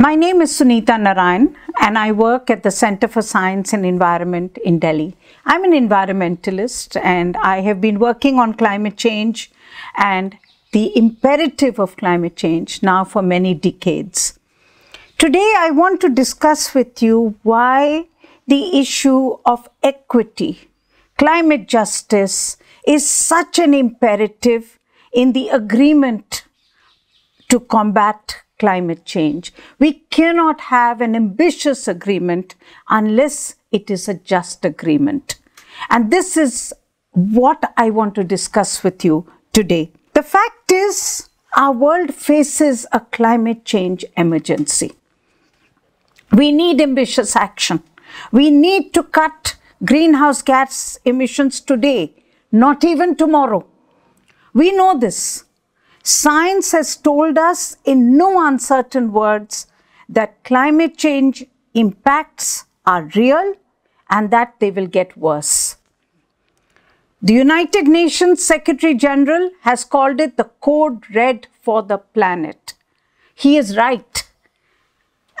My name is Sunita Narayan and I work at the Center for Science and Environment in Delhi. I'm an environmentalist and I have been working on climate change and the imperative of climate change now for many decades. Today I want to discuss with you why the issue of equity, climate justice is such an imperative in the agreement to combat climate change. We cannot have an ambitious agreement unless it is a just agreement. And this is what I want to discuss with you today. The fact is, our world faces a climate change emergency. We need ambitious action. We need to cut greenhouse gas emissions today, not even tomorrow. We know this. Science has told us in no uncertain words that climate change impacts are real and that they will get worse. The United Nations Secretary General has called it the code red for the planet. He is right.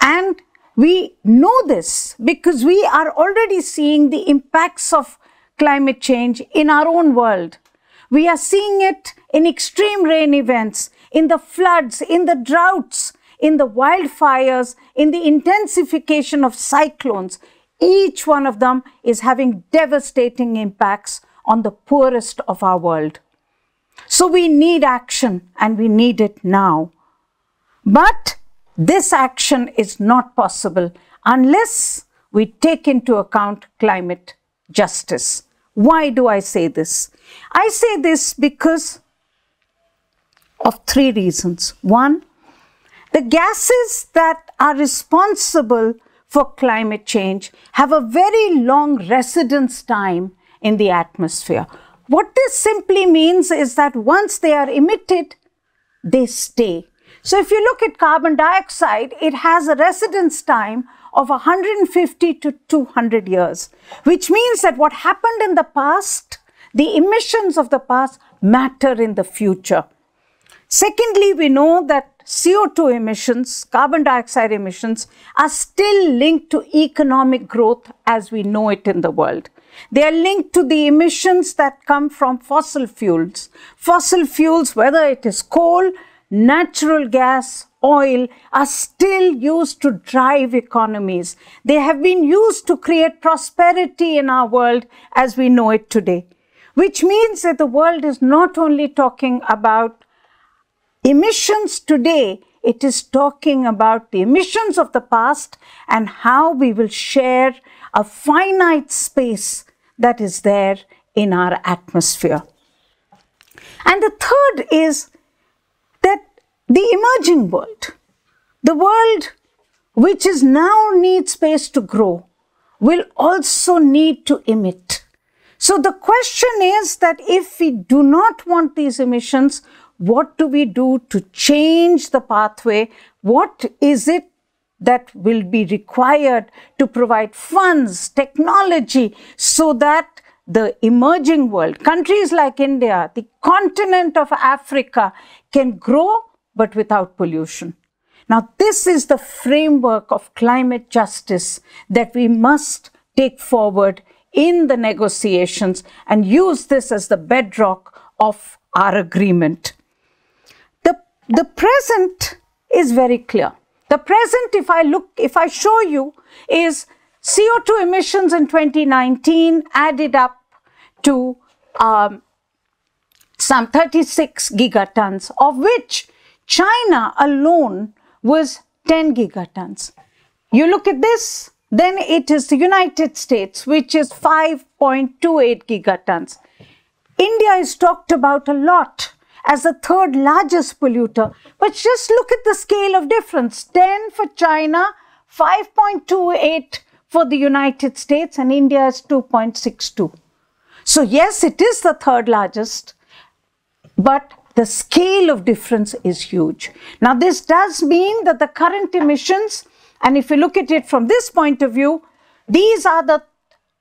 And we know this because we are already seeing the impacts of climate change in our own world. We are seeing it in extreme rain events, in the floods, in the droughts, in the wildfires, in the intensification of cyclones. Each one of them is having devastating impacts on the poorest of our world. So we need action and we need it now. But this action is not possible unless we take into account climate justice. Why do I say this? I say this because of three reasons. One, the gases that are responsible for climate change have a very long residence time in the atmosphere. What this simply means is that once they are emitted, they stay. So if you look at carbon dioxide, it has a residence time of 150 to 200 years, which means that what happened in the past, the emissions of the past matter in the future. Secondly, we know that CO2 emissions, carbon dioxide emissions, are still linked to economic growth as we know it in the world. They are linked to the emissions that come from fossil fuels. Fossil fuels, whether it is coal, natural gas, oil are still used to drive economies. They have been used to create prosperity in our world as we know it today, which means that the world is not only talking about emissions today, it is talking about the emissions of the past and how we will share a finite space that is there in our atmosphere. And the third is the emerging world, the world which is now needs space to grow, will also need to emit. So the question is that if we do not want these emissions, what do we do to change the pathway? What is it that will be required to provide funds, technology, so that the emerging world, countries like India, the continent of Africa can grow but without pollution. Now, this is the framework of climate justice that we must take forward in the negotiations and use this as the bedrock of our agreement. The, the present is very clear. The present, if I look, if I show you, is CO2 emissions in 2019 added up to um, some 36 gigatons, of which China alone was 10 gigatons. You look at this, then it is the United States, which is 5.28 gigatons. India is talked about a lot as the third largest polluter, but just look at the scale of difference 10 for China, 5.28 for the United States, and India is 2.62. So, yes, it is the third largest, but the scale of difference is huge. Now, this does mean that the current emissions, and if you look at it from this point of view, these are the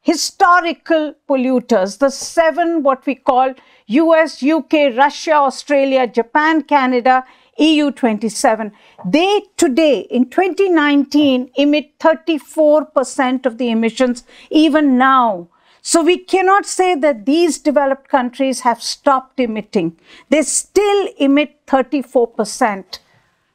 historical polluters, the seven what we call US, UK, Russia, Australia, Japan, Canada, EU 27. They today in 2019 emit 34% of the emissions even now so we cannot say that these developed countries have stopped emitting. They still emit 34%.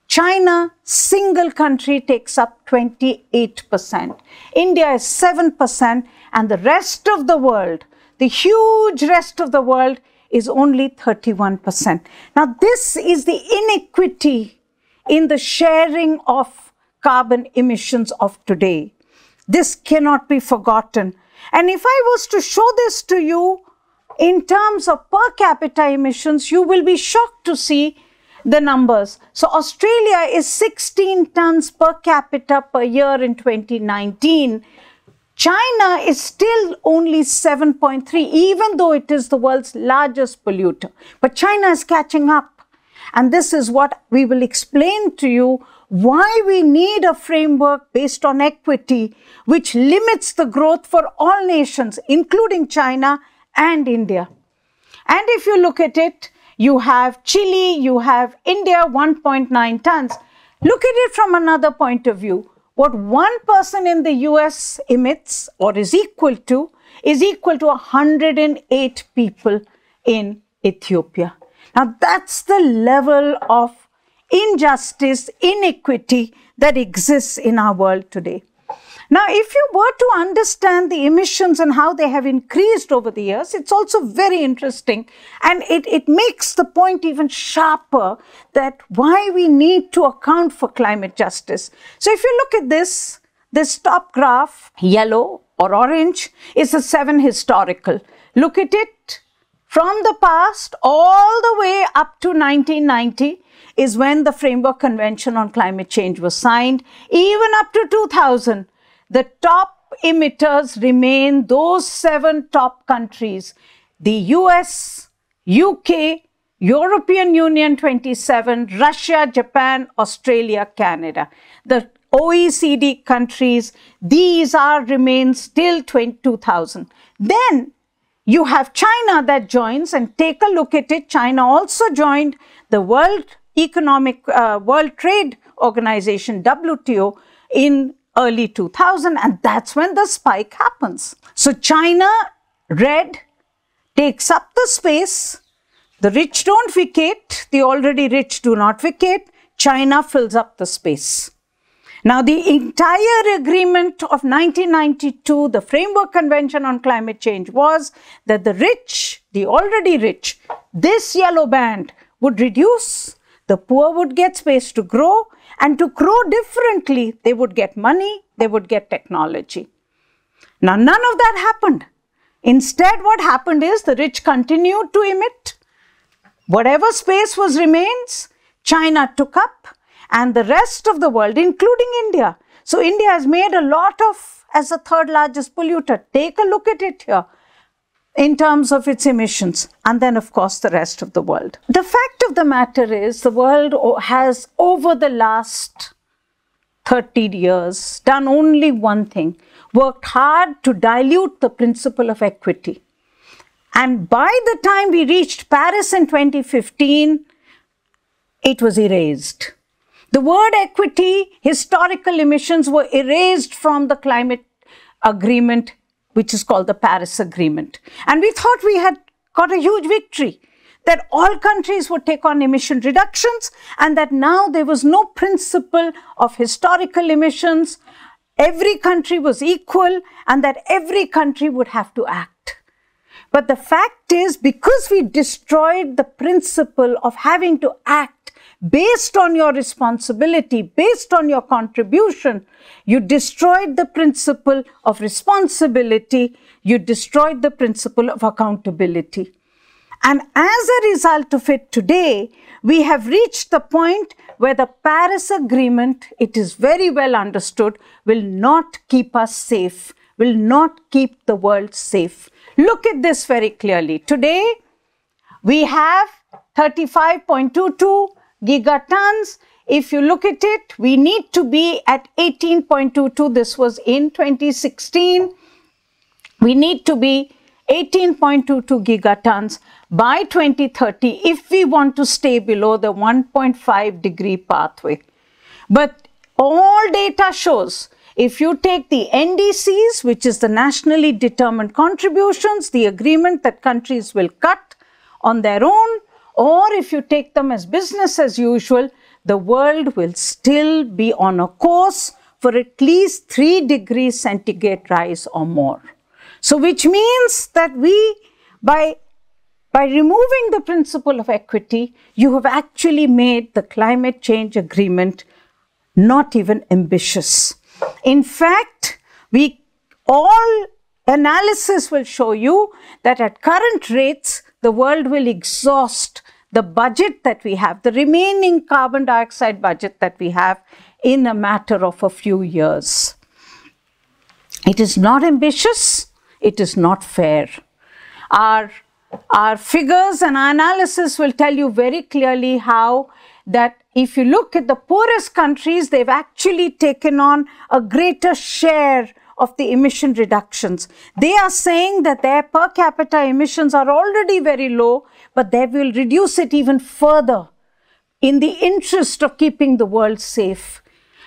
China, single country, takes up 28%. India is 7%, and the rest of the world, the huge rest of the world, is only 31%. Now, this is the inequity in the sharing of carbon emissions of today. This cannot be forgotten and if I was to show this to you in terms of per capita emissions, you will be shocked to see the numbers. So Australia is 16 tons per capita per year in 2019. China is still only 7.3, even though it is the world's largest polluter. But China is catching up. And this is what we will explain to you why we need a framework based on equity, which limits the growth for all nations, including China and India. And if you look at it, you have Chile, you have India, 1.9 tons. Look at it from another point of view. What one person in the US emits or is equal to is equal to 108 people in Ethiopia. Now that's the level of injustice, inequity that exists in our world today. Now, if you were to understand the emissions and how they have increased over the years, it's also very interesting. And it, it makes the point even sharper that why we need to account for climate justice. So if you look at this, this top graph, yellow or orange, is the seven historical. Look at it from the past all the way up to 1990 is when the Framework Convention on Climate Change was signed. Even up to 2000, the top emitters remain those seven top countries, the US, UK, European Union 27, Russia, Japan, Australia, Canada. The OECD countries, these are remain still 2000. Then you have China that joins and take a look at it. China also joined the World Economic, uh, World Trade Organization, WTO, in early 2000 and that's when the spike happens. So China, red, takes up the space. The rich don't vacate, the already rich do not vacate. China fills up the space. Now, the entire agreement of 1992, the Framework Convention on Climate Change, was that the rich, the already rich, this yellow band would reduce, the poor would get space to grow, and to grow differently, they would get money, they would get technology. Now, none of that happened. Instead, what happened is the rich continued to emit. Whatever space was remains, China took up and the rest of the world, including India. So India has made a lot of, as the third largest polluter. Take a look at it here in terms of its emissions and then of course the rest of the world. The fact of the matter is the world has over the last 30 years done only one thing, worked hard to dilute the principle of equity. And by the time we reached Paris in 2015, it was erased. The word equity, historical emissions were erased from the climate agreement, which is called the Paris Agreement. And we thought we had got a huge victory that all countries would take on emission reductions and that now there was no principle of historical emissions. Every country was equal and that every country would have to act. But the fact is, because we destroyed the principle of having to act based on your responsibility, based on your contribution, you destroyed the principle of responsibility, you destroyed the principle of accountability. And as a result of it today, we have reached the point where the Paris Agreement, it is very well understood, will not keep us safe, will not keep the world safe. Look at this very clearly. Today, we have 35.22 gigatons. If you look at it, we need to be at 18.22. This was in 2016. We need to be 18.22 gigatons by 2030 if we want to stay below the 1.5 degree pathway. But all data shows if you take the NDCs, which is the nationally determined contributions, the agreement that countries will cut on their own, or if you take them as business as usual, the world will still be on a course for at least 3 degrees centigrade rise or more. So which means that we, by, by removing the principle of equity, you have actually made the climate change agreement not even ambitious. In fact, we all analysis will show you that at current rates, the world will exhaust the budget that we have, the remaining carbon dioxide budget that we have in a matter of a few years. It is not ambitious, it is not fair. Our, our figures and our analysis will tell you very clearly how that if you look at the poorest countries, they've actually taken on a greater share of the emission reductions. They are saying that their per capita emissions are already very low, but they will reduce it even further in the interest of keeping the world safe.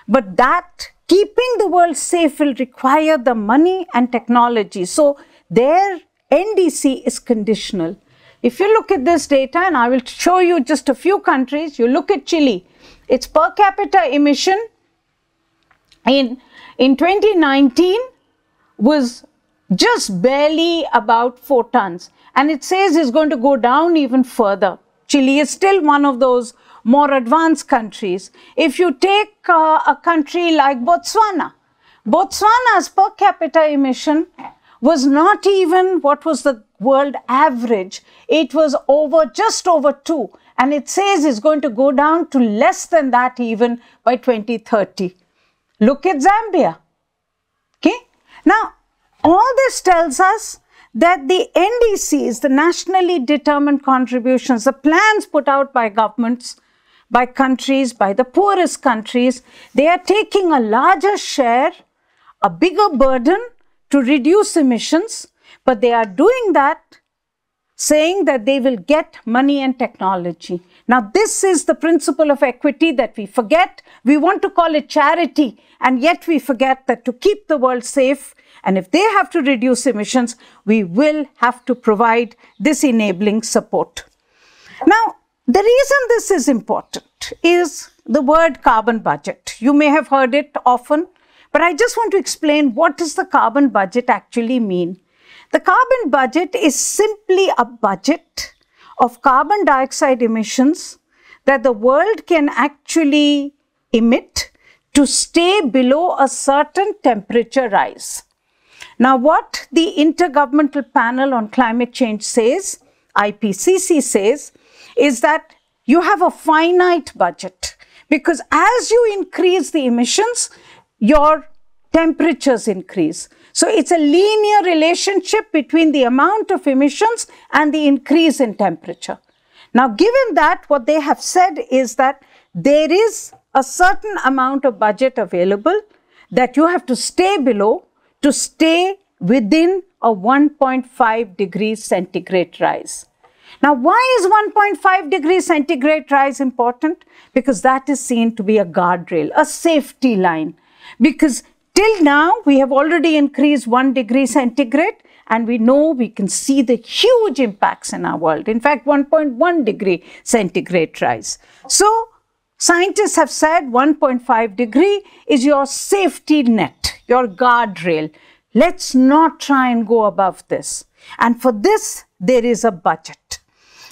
But that keeping the world safe will require the money and technology. So their NDC is conditional. If you look at this data, and I will show you just a few countries, you look at Chile, its per capita emission in in 2019 was just barely about 4 tons and it says it's going to go down even further. Chile is still one of those more advanced countries. If you take uh, a country like Botswana, Botswana's per capita emission was not even what was the world average. It was over just over 2 and it says it's going to go down to less than that even by 2030. Look at Zambia. Okay. Now, all this tells us that the NDCs, the nationally determined contributions, the plans put out by governments, by countries, by the poorest countries, they are taking a larger share, a bigger burden to reduce emissions, but they are doing that saying that they will get money and technology. Now, this is the principle of equity that we forget. We want to call it charity, and yet we forget that to keep the world safe, and if they have to reduce emissions, we will have to provide this enabling support. Now, the reason this is important is the word carbon budget. You may have heard it often, but I just want to explain what does the carbon budget actually mean. The carbon budget is simply a budget of carbon dioxide emissions that the world can actually emit to stay below a certain temperature rise. Now, what the Intergovernmental Panel on Climate Change says, IPCC says, is that you have a finite budget because as you increase the emissions, your temperatures increase. So it's a linear relationship between the amount of emissions and the increase in temperature. Now, given that, what they have said is that there is a certain amount of budget available that you have to stay below to stay within a 1.5 degree centigrade rise. Now, why is 1.5 degree centigrade rise important? Because that is seen to be a guardrail, a safety line. Because Till now, we have already increased 1 degree centigrade and we know we can see the huge impacts in our world. In fact, 1.1 degree centigrade rise. So, scientists have said 1.5 degree is your safety net, your guardrail. Let's not try and go above this. And for this, there is a budget.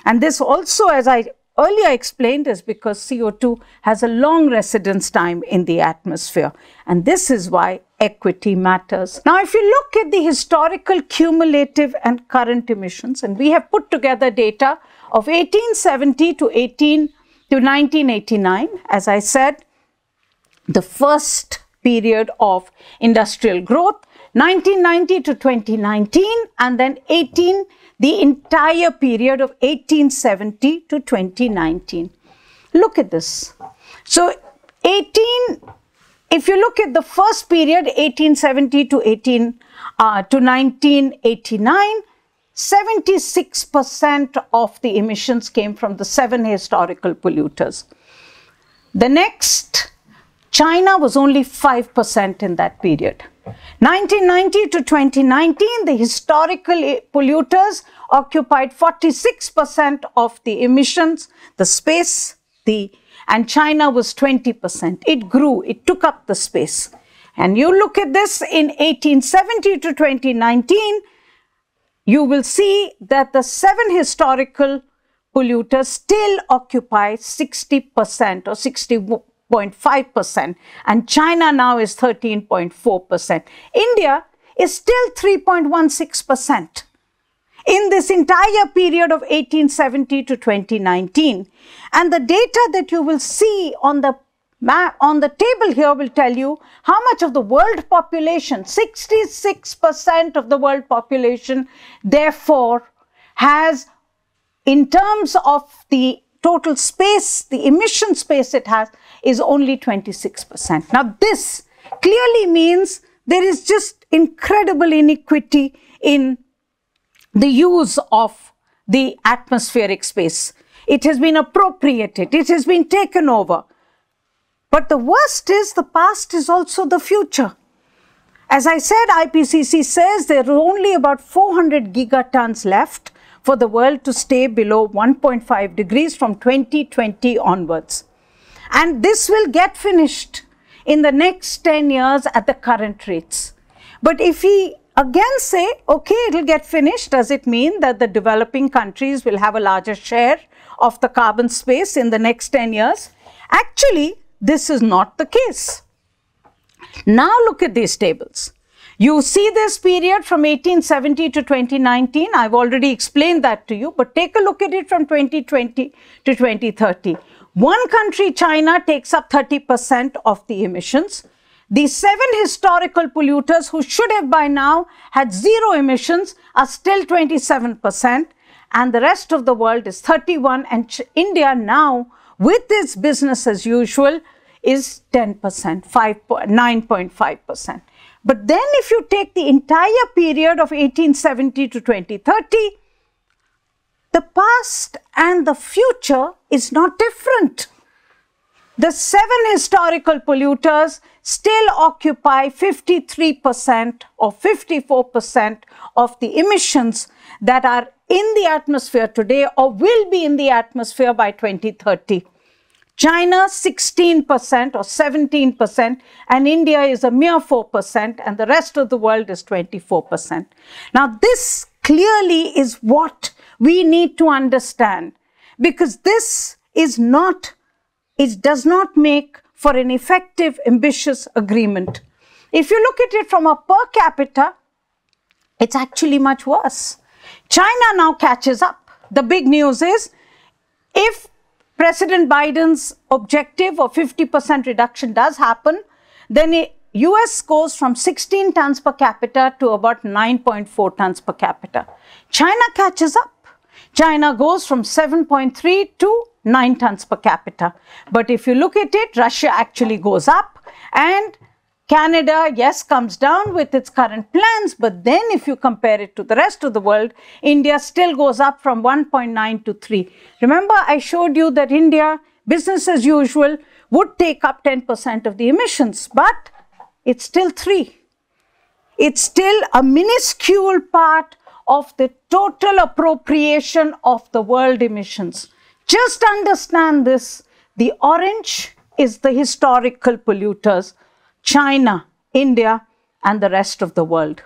And this also, as I earlier explained is because CO2 has a long residence time in the atmosphere. And this is why equity matters. Now, if you look at the historical cumulative and current emissions, and we have put together data of 1870 to 18 to 1989, as I said, the first period of industrial growth, 1990 to 2019, and then 18 the entire period of 1870 to 2019. Look at this. So 18, if you look at the first period, 1870 to 18 uh, to 1989, 76% of the emissions came from the seven historical polluters. The next, China was only 5% in that period. 1990 to 2019, the historical polluters occupied 46% of the emissions, the space, the, and China was 20%. It grew, it took up the space. And you look at this in 1870 to 2019, you will see that the seven historical polluters still occupy 60% or 60.5% and China now is 13.4%. India is still 3.16% in this entire period of 1870 to 2019. And the data that you will see on the on the table here will tell you how much of the world population, 66% of the world population, therefore, has, in terms of the total space, the emission space it has, is only 26%. Now, this clearly means there is just incredible inequity in the use of the atmospheric space. It has been appropriated, it has been taken over. But the worst is the past is also the future. As I said, IPCC says there are only about 400 gigatons left for the world to stay below 1.5 degrees from 2020 onwards. And this will get finished in the next 10 years at the current rates. But if we again say okay it will get finished does it mean that the developing countries will have a larger share of the carbon space in the next 10 years actually this is not the case now look at these tables you see this period from 1870 to 2019 i've already explained that to you but take a look at it from 2020 to 2030 one country china takes up 30% of the emissions the seven historical polluters who should have by now had zero emissions are still 27% and the rest of the world is 31 and India now with its business as usual is 10%, 9.5%. But then if you take the entire period of 1870 to 2030, the past and the future is not different. The seven historical polluters still occupy 53% or 54% of the emissions that are in the atmosphere today or will be in the atmosphere by 2030. China 16% or 17% and India is a mere 4% and the rest of the world is 24%. Now this clearly is what we need to understand because this is not, it does not make for an effective, ambitious agreement. If you look at it from a per capita, it's actually much worse. China now catches up. The big news is if President Biden's objective of 50% reduction does happen, then it, US goes from 16 tons per capita to about 9.4 tons per capita. China catches up. China goes from 7.3 to 9 tons per capita. But if you look at it, Russia actually goes up and Canada, yes, comes down with its current plans, but then if you compare it to the rest of the world, India still goes up from 1.9 to 3. Remember, I showed you that India, business as usual, would take up 10% of the emissions, but it's still 3. It's still a minuscule part of the total appropriation of the world emissions. Just understand this. The orange is the historical polluters, China, India, and the rest of the world.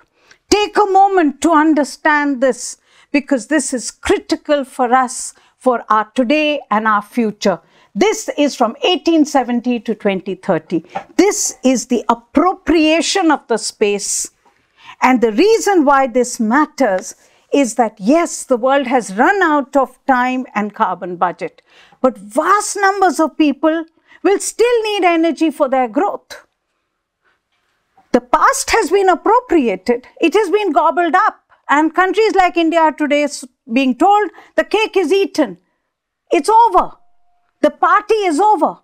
Take a moment to understand this because this is critical for us for our today and our future. This is from 1870 to 2030. This is the appropriation of the space. And the reason why this matters is that yes, the world has run out of time and carbon budget, but vast numbers of people will still need energy for their growth. The past has been appropriated, it has been gobbled up, and countries like India are today being told the cake is eaten. It's over. The party is over.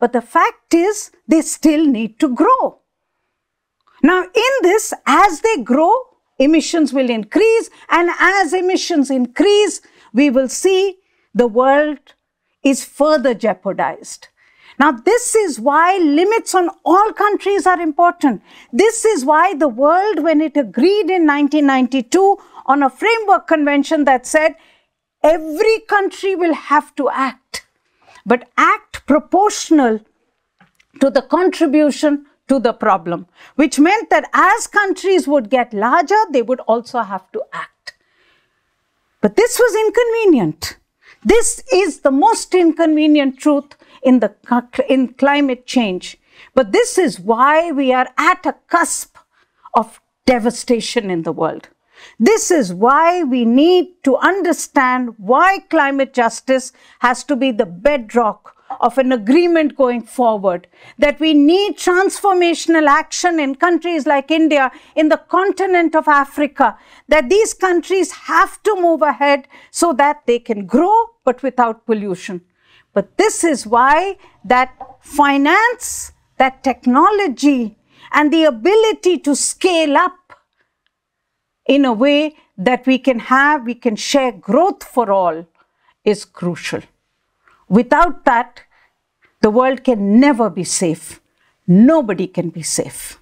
But the fact is, they still need to grow. Now, in this, as they grow, emissions will increase and as emissions increase, we will see the world is further jeopardized. Now, this is why limits on all countries are important. This is why the world, when it agreed in 1992 on a framework convention that said every country will have to act, but act proportional to the contribution to the problem, which meant that as countries would get larger, they would also have to act. But this was inconvenient. This is the most inconvenient truth in, the, in climate change. But this is why we are at a cusp of devastation in the world. This is why we need to understand why climate justice has to be the bedrock of an agreement going forward, that we need transformational action in countries like India, in the continent of Africa, that these countries have to move ahead so that they can grow but without pollution. But this is why that finance, that technology and the ability to scale up in a way that we can have, we can share growth for all is crucial. Without that, the world can never be safe. Nobody can be safe.